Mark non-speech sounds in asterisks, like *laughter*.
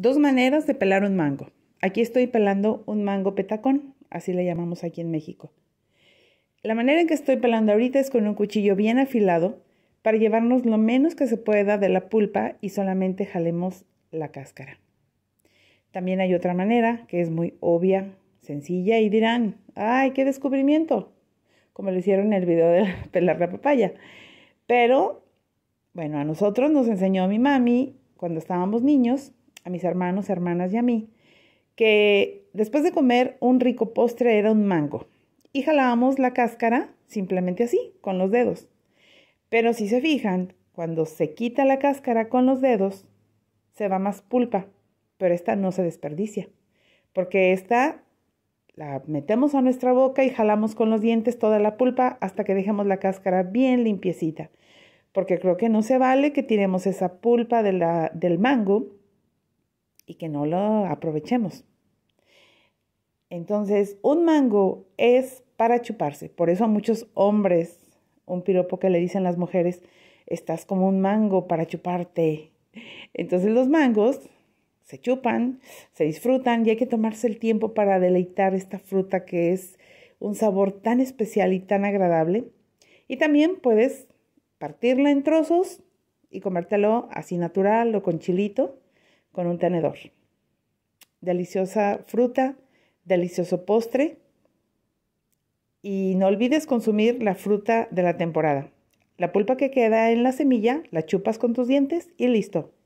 Dos maneras de pelar un mango. Aquí estoy pelando un mango petacón, así le llamamos aquí en México. La manera en que estoy pelando ahorita es con un cuchillo bien afilado para llevarnos lo menos que se pueda de la pulpa y solamente jalemos la cáscara. También hay otra manera que es muy obvia, sencilla y dirán, ¡ay, qué descubrimiento! Como lo hicieron en el video de *laughs* pelar la papaya. Pero, bueno, a nosotros nos enseñó mi mami cuando estábamos niños a mis hermanos, hermanas y a mí, que después de comer un rico postre era un mango y jalábamos la cáscara simplemente así, con los dedos. Pero si se fijan, cuando se quita la cáscara con los dedos, se va más pulpa, pero esta no se desperdicia, porque esta la metemos a nuestra boca y jalamos con los dientes toda la pulpa hasta que dejemos la cáscara bien limpiecita, porque creo que no se vale que tiremos esa pulpa del mango y que no lo aprovechemos. Entonces, un mango es para chuparse. Por eso a muchos hombres, un piropo que le dicen las mujeres, estás como un mango para chuparte. Entonces los mangos se chupan, se disfrutan y hay que tomarse el tiempo para deleitar esta fruta que es un sabor tan especial y tan agradable. Y también puedes partirla en trozos y comértelo así natural o con chilito con un tenedor. Deliciosa fruta, delicioso postre. Y no olvides consumir la fruta de la temporada. La pulpa que queda en la semilla la chupas con tus dientes y listo.